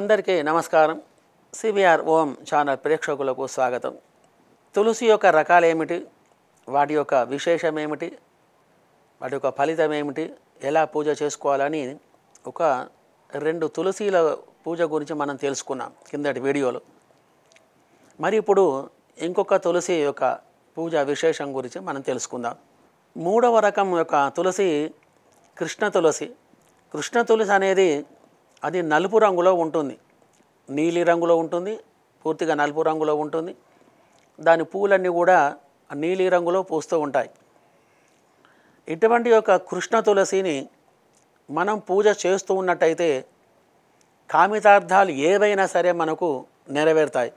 అందరికీ నమస్కారం సిబిఆర్ ఓం ఛానల్ ప్రేక్షకులకు స్వాగతం తులసి యొక్క రకాలు ఏమిటి వాటి యొక్క విశేషం ఏమిటి వాటి యొక్క ఫలితం ఏమిటి ఎలా పూజ చేసుకోవాలని ఒక రెండు తులసీల పూజ గురించి మనం తెలుసుకున్నాం కిందటి వీడియోలో మరి ఇప్పుడు ఇంకొక తులసి యొక్క పూజ విశేషం గురించి మనం తెలుసుకుందాం మూడవ రకం యొక్క తులసి కృష్ణ తులసి కృష్ణ తులసి అనేది అది నలుపు రంగులో ఉంటుంది నీలి రంగులో ఉంటుంది పూర్తిగా నలుపు రంగులో ఉంటుంది దాని పూలన్నీ కూడా నీలి రంగులో పూస్తూ ఉంటాయి ఇటువంటి యొక్క కృష్ణ తులసిని మనం పూజ చేస్తూ ఉన్నట్టయితే కామితార్థాలు ఏవైనా సరే మనకు నెరవేరుతాయి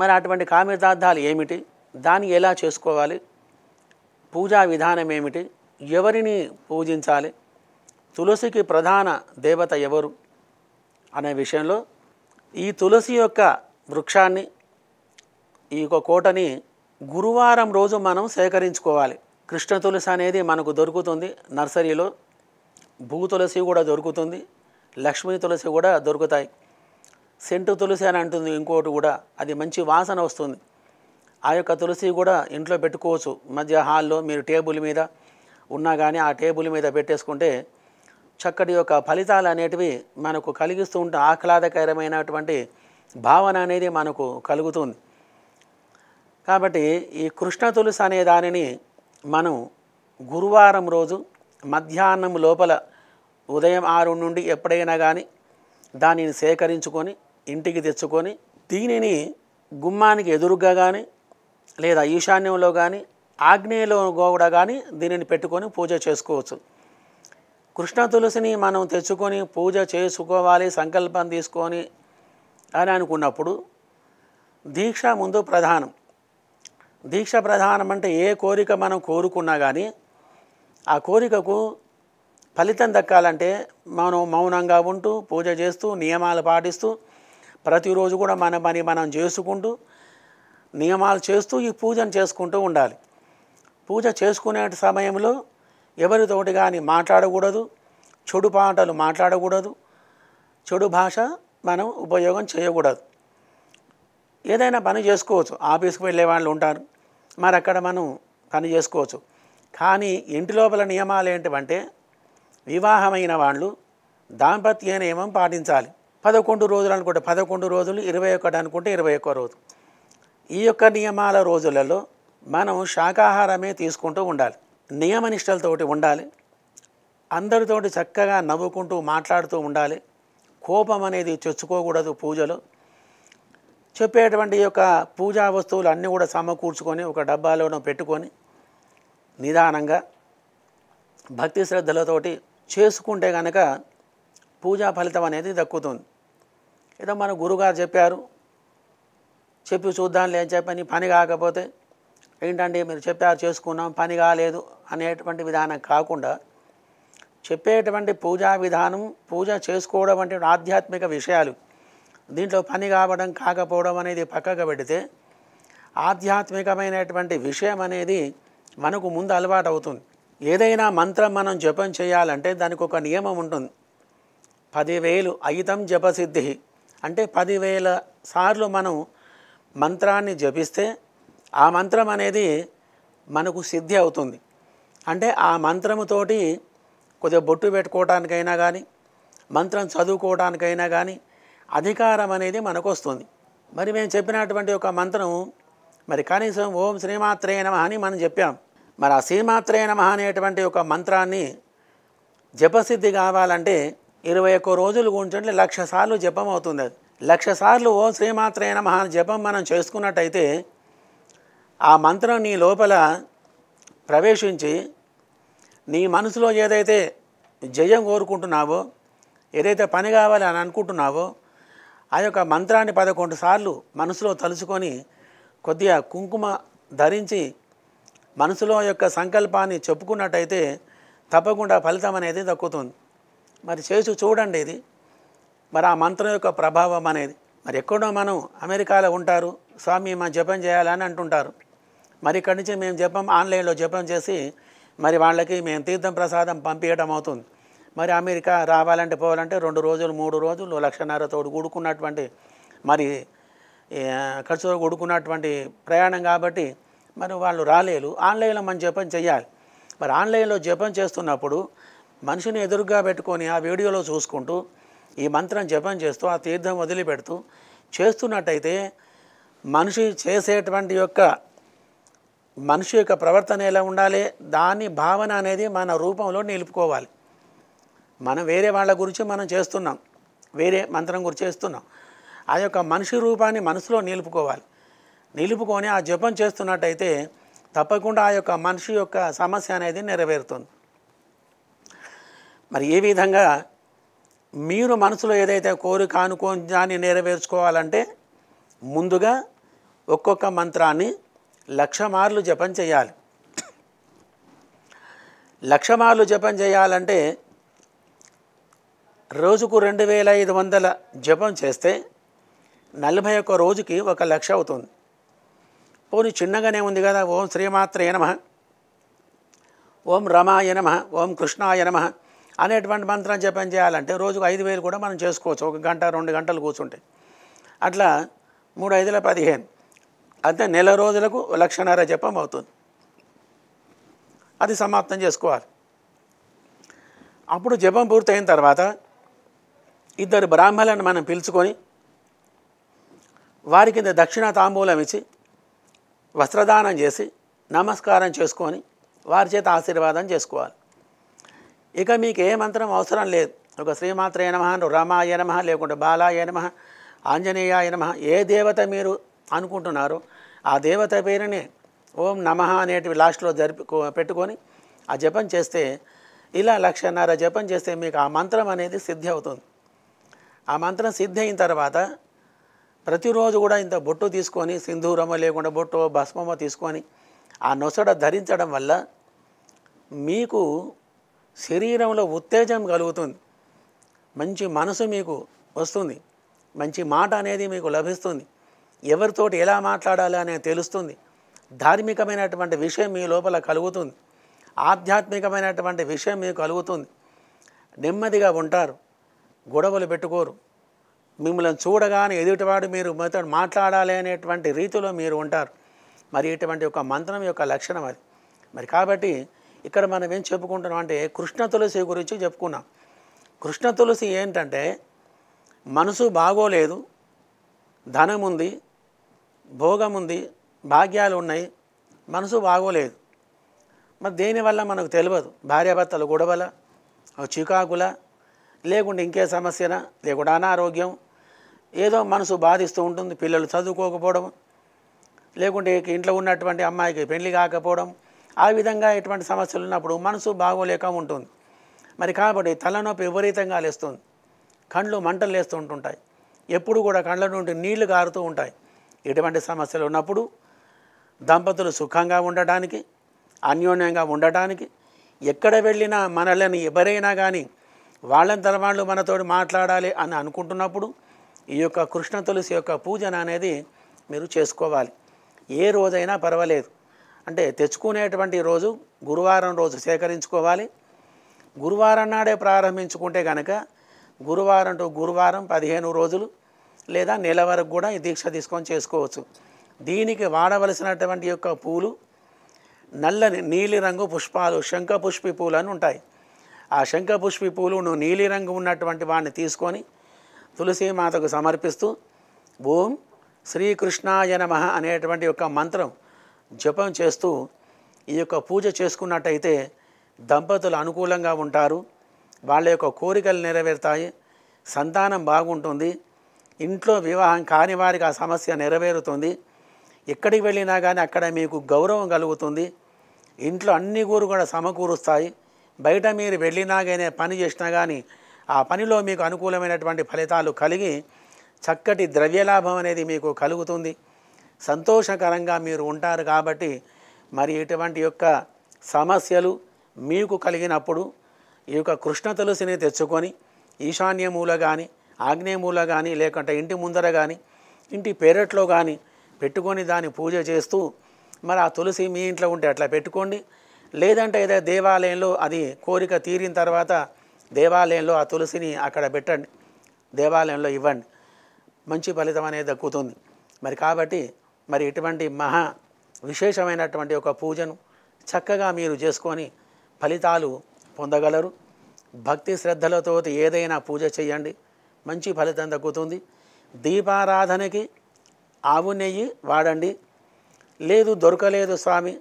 మరి అటువంటి కామితార్థాలు ఏమిటి దాన్ని ఎలా చేసుకోవాలి పూజా విధానం ఏమిటి ఎవరిని పూజించాలి తులసికి ప్రధాన దేవత ఎవరు అనే విషయంలో ఈ తులసి యొక్క వృక్షాన్ని ఈ యొక్క కోటని గురువారం రోజు మనం సేకరించుకోవాలి కృష్ణ తులసి అనేది మనకు దొరుకుతుంది నర్సరీలో భూ తులసి కూడా దొరుకుతుంది లక్ష్మీ తులసి కూడా దొరుకుతాయి సెంటు తులసి అని అంటుంది ఇంకోటి కూడా అది మంచి వాసన వస్తుంది ఆ యొక్క తులసి కూడా ఇంట్లో పెట్టుకోవచ్చు మధ్య హాల్లో మీరు టేబుల్ మీద ఉన్నా కానీ ఆ టేబుల్ మీద పెట్టేసుకుంటే చక్కటి యొక్క ఫలితాలు అనేటివి మనకు కలిగిస్తూ ఉంటే ఆహ్లాదకరమైనటువంటి భావన అనేది మనకు కలుగుతుంది కాబట్టి ఈ కృష్ణ తులసి అనే దానిని మనం గురువారం రోజు మధ్యాహ్నం లోపల ఉదయం ఆరు నుండి ఎప్పుడైనా కానీ దానిని సేకరించుకొని ఇంటికి తెచ్చుకొని దీనిని గుమ్మానికి ఎదురుగా కానీ లేదా ఈశాన్యంలో కానీ ఆగ్నేయలో కూడా కానీ దీనిని పెట్టుకొని పూజ చేసుకోవచ్చు కృష్ణ తులసిని మనం తెచ్చుకొని పూజ చేసుకోవాలి సంకల్పం తీసుకొని అని అనుకున్నప్పుడు దీక్ష ముందు ప్రధానం దీక్ష ప్రధానం అంటే ఏ కోరిక మనం కోరుకున్నా కానీ ఆ కోరికకు ఫలితం దక్కాలంటే మనం మౌనంగా ఉంటూ పూజ చేస్తూ నియమాలు పాటిస్తూ ప్రతిరోజు కూడా మన పని మనం చేసుకుంటూ నియమాలు చేస్తూ ఈ పూజను చేసుకుంటూ ఉండాలి పూజ చేసుకునే సమయంలో ఎవరితోటి కానీ మాట్లాడకూడదు చెడు పాటలు మాట్లాడకూడదు చెడు భాష మనం ఉపయోగం చేయకూడదు ఏదైనా పని చేసుకోవచ్చు ఆఫీస్కి వెళ్ళే వాళ్ళు ఉంటారు మరి అక్కడ మనం పని చేసుకోవచ్చు కానీ ఇంటి లోపల నియమాలు ఏంటివంటే వివాహమైన వాళ్ళు దాంపత్య నియమం పాటించాలి పదకొండు రోజులు అనుకుంటే పదకొండు రోజులు ఇరవై ఒకటి అనుకుంటే ఇరవై ఒక్క రోజు ఈ యొక్క నియమాల రోజులలో మనం శాకాహారమే తీసుకుంటూ ఉండాలి నియమనిష్టలతోటి ఉండాలి అందరితోటి చక్కగా నవ్వుకుంటూ మాట్లాడుతూ ఉండాలి కోపం అనేది చొచ్చుకోకూడదు పూజలు చెప్పేటువంటి యొక్క పూజా వస్తువులు అన్నీ కూడా సమకూర్చుకొని ఒక డబ్బాలోనూ పెట్టుకొని నిదానంగా భక్తి శ్రద్ధలతోటి చేసుకుంటే కనుక పూజా ఫలితం అనేది దక్కుతుంది ఏదో మన గురుగారు చెప్పారు చెప్పి చూద్దాంలే అని చెప్పని పని కాకపోతే ఏంటంటే మీరు చెప్పారు చేసుకున్నాం పని కాలేదు అనేటువంటి విధానం కాకుండా చెప్పేటువంటి పూజా విధానం పూజ చేసుకోవడం అంటే ఆధ్యాత్మిక విషయాలు దీంట్లో పని కావడం కాకపోవడం అనేది పక్కకు పెడితే ఆధ్యాత్మికమైనటువంటి విషయం అనేది మనకు ముందు అలవాటు అవుతుంది ఏదైనా మంత్రం మనం జపం చేయాలంటే దానికి ఒక నియమం ఉంటుంది పదివేలు అయితం జపసిద్ధి అంటే పదివేల సార్లు మనం మంత్రాన్ని జపిస్తే ఆ మంత్రం అనేది మనకు సిద్ధి అవుతుంది అంటే ఆ మంత్రముతోటి కొద్దిగా బొట్టు పెట్టుకోవటానికైనా కానీ మంత్రం చదువుకోవడానికైనా కానీ అధికారం అనేది మనకు వస్తుంది మరి మేము చెప్పినటువంటి ఒక మంత్రం మరి కనీసం ఓం శ్రీమాత్రే నమ అని మనం చెప్పాం మరి ఆ శ్రీమాత్రే నమ అనేటువంటి ఒక మంత్రాన్ని జపసిద్ధి కావాలంటే ఇరవై ఒక్క రోజులు కూర్చుంటే లక్ష సార్లు జపం అవుతుంది అది లక్ష సార్లు ఓం శ్రీమాత్రే నమ అని జపం మనం చేసుకున్నట్టయితే ఆ మంత్రం నీ లోపల ప్రవేశించి నీ మనసులో ఏదైతే జయం కోరుకుంటున్నావో ఏదైతే పని కావాలి అని అనుకుంటున్నావో ఆ యొక్క మంత్రాన్ని పదకొండు సార్లు మనసులో తలుచుకొని కొద్దిగా కుంకుమ ధరించి మనసులో యొక్క సంకల్పాన్ని చెప్పుకున్నట్టయితే తప్పకుండా ఫలితం అనేది దక్కుతుంది మరి చేసి చూడండి ఇది మరి ఆ మంత్రం యొక్క ప్రభావం అనేది మరి ఎక్కడో మనం అమెరికాలో ఉంటారు స్వామి మా జపం చేయాలని అంటుంటారు మరి ఇక్కడి నుంచి మేము జపం ఆన్లైన్లో జపం చేసి మరి వాళ్ళకి మేము తీర్థం ప్రసాదం పంపించడం అవుతుంది మరి అమెరికా రావాలంటే పోవాలంటే రెండు రోజులు మూడు రోజులు లక్షన్నరతోడు కూడుకున్నటువంటి మరి ఖర్చుతో కూడుకున్నటువంటి ప్రయాణం కాబట్టి మరి వాళ్ళు రాలేరు ఆన్లైన్లో మనం జపం చేయాలి మరి ఆన్లైన్లో జపం చేస్తున్నప్పుడు మనిషిని ఎదురుగా పెట్టుకొని ఆ వీడియోలో చూసుకుంటూ ఈ మంత్రం జపం చేస్తూ ఆ తీర్థం వదిలిపెడుతూ చేస్తున్నట్టయితే మనిషి చేసేటువంటి యొక్క మనిషి యొక్క ప్రవర్తన ఎలా ఉండాలి దాని భావన అనేది మన రూపంలో నిలుపుకోవాలి మనం వేరే వాళ్ళ గురించి మనం చేస్తున్నాం వేరే మంత్రం గురించి చేస్తున్నాం ఆ యొక్క మనిషి రూపాన్ని మనసులో నిలుపుకోవాలి నిలుపుకొని ఆ జపం చేస్తున్నట్టయితే తప్పకుండా ఆ యొక్క మనిషి యొక్క సమస్య అనేది నెరవేరుతుంది మరి ఏ విధంగా మీరు మనసులో ఏదైతే కోరిక అనుకోని దాన్ని నెరవేర్చుకోవాలంటే ముందుగా ఒక్కొక్క మంత్రాన్ని లక్షమార్లు జపం చేయాలి లక్షమార్లు జపం చేయాలంటే రోజుకు రెండు వేల ఐదు వందల జపం చేస్తే నలభై ఒక్క రోజుకి ఒక లక్ష అవుతుంది పోనీ చిన్నగానే ఉంది కదా ఓం శ్రీమాత్రే నమ ఓం రమాయ నమ ఓం కృష్ణాయ నమ అనేటువంటి మంత్రం జపం చేయాలంటే రోజుకు ఐదు వేలు కూడా మనం చేసుకోవచ్చు ఒక గంట రెండు గంటలు కూర్చుంటే అట్లా మూడు ఐదుల పదిహేను అంటే నెల రోజులకు లక్షన్నర జపం అవుతుంది అది సమాప్తం చేసుకోవాలి అప్పుడు జపం పూర్తయిన తర్వాత ఇద్దరు బ్రాహ్మణులను మనం పిలుచుకొని వారి కింద దక్షిణ తాంబూలం ఇచ్చి వస్త్రదానం చేసి నమస్కారం చేసుకొని వారి చేత ఆశీర్వాదం చేసుకోవాలి ఇక మీకు ఏ మంత్రం అవసరం లేదు ఒక శ్రీమాత్రే నమ రామాయ లేకుంటే బాలాయ నమ నమ ఏ దేవత మీరు అనుకుంటున్నారో ఆ దేవత పేరుని ఓం నమ అనేటివి లాస్ట్లో జరిపి పెట్టుకొని ఆ జపం చేస్తే ఇలా లక్షన్నర జపం చేస్తే మీకు ఆ మంత్రం అనేది సిద్ధి అవుతుంది ఆ మంత్రం సిద్ధి అయిన తర్వాత ప్రతిరోజు కూడా ఇంత బొట్టు తీసుకొని సింధూరమో లేకుండా బొట్టు భస్మమో తీసుకొని ఆ నొసడ ధరించడం వల్ల మీకు శరీరంలో ఉత్తేజం కలుగుతుంది మంచి మనసు మీకు వస్తుంది మంచి మాట అనేది మీకు లభిస్తుంది ఎవరితోటి ఎలా మాట్లాడాలి అనేది తెలుస్తుంది ధార్మికమైనటువంటి విషయం మీ లోపల కలుగుతుంది ఆధ్యాత్మికమైనటువంటి విషయం మీకు కలుగుతుంది నెమ్మదిగా ఉంటారు గొడవలు పెట్టుకోరు మిమ్మల్ని చూడగానే ఎదుటివాడు మీరు మొదట మాట్లాడాలి అనేటువంటి రీతిలో మీరు ఉంటారు మరి ఇటువంటి ఒక మంత్రం యొక్క లక్షణం అది మరి కాబట్టి ఇక్కడ మనం ఏం చెప్పుకుంటున్నాం అంటే కృష్ణ తులసి గురించి చెప్పుకున్నాం కృష్ణ తులసి ఏంటంటే మనసు బాగోలేదు ధనం ఉంది భోగం ఉంది భాగ్యాలు ఉన్నాయి మనసు బాగోలేదు మరి దేనివల్ల మనకు తెలియదు భార్యాభర్తలు గొడవల చికాకుల లేకుంటే ఇంకే సమస్యనా లేకుండా అనారోగ్యం ఏదో మనసు బాధిస్తూ ఉంటుంది పిల్లలు చదువుకోకపోవడం లేకుంటే ఇంట్లో ఉన్నటువంటి అమ్మాయికి పెళ్లి కాకపోవడం ఆ విధంగా ఎటువంటి సమస్యలు ఉన్నప్పుడు మనసు బాగోలేక ఉంటుంది మరి కాబట్టి తలనొప్పి విపరీతంగా లేస్తుంది కండ్లు మంటలు లేస్తూ ఉంటుంటాయి ఎప్పుడు కూడా కండ్ల నుండి నీళ్లు కారుతూ ఉంటాయి ఎటువంటి సమస్యలు ఉన్నప్పుడు దంపతులు సుఖంగా ఉండటానికి అన్యోన్యంగా ఉండటానికి ఎక్కడ వెళ్ళినా మనల్ని ఎవరైనా కానీ తన వాళ్ళు మనతో మాట్లాడాలి అని అనుకుంటున్నప్పుడు ఈ యొక్క కృష్ణ తులసి యొక్క పూజన అనేది మీరు చేసుకోవాలి ఏ రోజైనా పర్వాలేదు అంటే తెచ్చుకునేటువంటి రోజు గురువారం రోజు సేకరించుకోవాలి గురువారం నాడే ప్రారంభించుకుంటే కనుక గురువారం టు గురువారం పదిహేను రోజులు లేదా నెల వరకు కూడా ఈ దీక్ష తీసుకొని చేసుకోవచ్చు దీనికి వాడవలసినటువంటి యొక్క పూలు నల్లని నీలిరంగు పుష్పాలు శంఖపుష్పి పూలు అని ఉంటాయి ఆ శంఖపుష్పి నువ్వు నీలిరంగు ఉన్నటువంటి వాడిని తీసుకొని తులసీమాతకు సమర్పిస్తూ ఓం శ్రీకృష్ణాయ నమ అనేటువంటి యొక్క మంత్రం జపం చేస్తూ ఈ యొక్క పూజ చేసుకున్నట్టయితే దంపతులు అనుకూలంగా ఉంటారు వాళ్ళ యొక్క కోరికలు నెరవేరుతాయి సంతానం బాగుంటుంది ఇంట్లో వివాహం కాని వారికి ఆ సమస్య నెరవేరుతుంది ఎక్కడికి వెళ్ళినా కానీ అక్కడ మీకు గౌరవం కలుగుతుంది ఇంట్లో అన్ని కూరు కూడా సమకూరుస్తాయి బయట మీరు వెళ్ళినా కానీ పని చేసినా కానీ ఆ పనిలో మీకు అనుకూలమైనటువంటి ఫలితాలు కలిగి చక్కటి ద్రవ్యలాభం అనేది మీకు కలుగుతుంది సంతోషకరంగా మీరు ఉంటారు కాబట్టి మరి ఇటువంటి యొక్క సమస్యలు మీకు కలిగినప్పుడు ఈ యొక్క కృష్ణ తులసిని తెచ్చుకొని ఈశాన్యముల కానీ ఆగ్నేయమూల కానీ లేకుంటే ఇంటి ముందర కానీ ఇంటి పెరట్లో కానీ పెట్టుకొని దాన్ని పూజ చేస్తూ మరి ఆ తులసి మీ ఇంట్లో ఉంటే అట్లా పెట్టుకోండి లేదంటే ఏదో దేవాలయంలో అది కోరిక తీరిన తర్వాత దేవాలయంలో ఆ తులసిని అక్కడ పెట్టండి దేవాలయంలో ఇవ్వండి మంచి ఫలితం అనేది దక్కుతుంది మరి కాబట్టి మరి ఇటువంటి మహా విశేషమైనటువంటి ఒక పూజను చక్కగా మీరు చేసుకొని ఫలితాలు పొందగలరు భక్తి శ్రద్ధలతో ఏదైనా పూజ చేయండి మంచి ఫలితం దక్కుతుంది దీపారాధనకి ఆవు నెయ్యి వాడండి లేదు దొరకలేదు స్వామి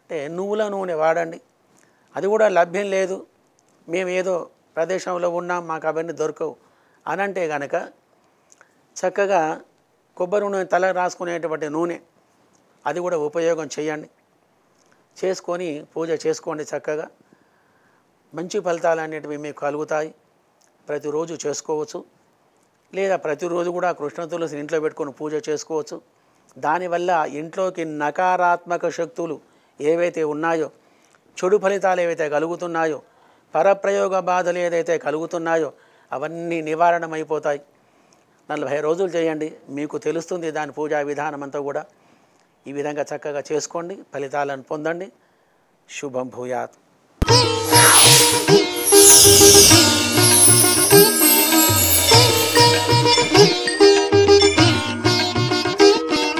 అంటే నువ్వుల నూనె వాడండి అది కూడా లభ్యం లేదు మేము ఏదో ప్రదేశంలో ఉన్నాం మాకు అవన్నీ దొరకవు అని అంటే కనుక చక్కగా కొబ్బరి నూనె తల రాసుకునేటువంటి నూనె అది కూడా ఉపయోగం చేయండి చేసుకొని పూజ చేసుకోండి చక్కగా మంచి ఫలితాలు అనేటివి మీకు కలుగుతాయి ప్రతిరోజు చేసుకోవచ్చు లేదా ప్రతిరోజు కూడా కృష్ణ తులసి ఇంట్లో పెట్టుకొని పూజ చేసుకోవచ్చు దానివల్ల ఇంట్లోకి నకారాత్మక శక్తులు ఏవైతే ఉన్నాయో చెడు ఫలితాలు ఏవైతే కలుగుతున్నాయో పరప్రయోగ బాధలు ఏదైతే కలుగుతున్నాయో అవన్నీ నివారణమైపోతాయి నలభై రోజులు చేయండి మీకు తెలుస్తుంది దాని పూజా విధానం అంతా కూడా ఈ విధంగా చక్కగా చేసుకోండి ఫలితాలను పొందండి శుభం భూయాత్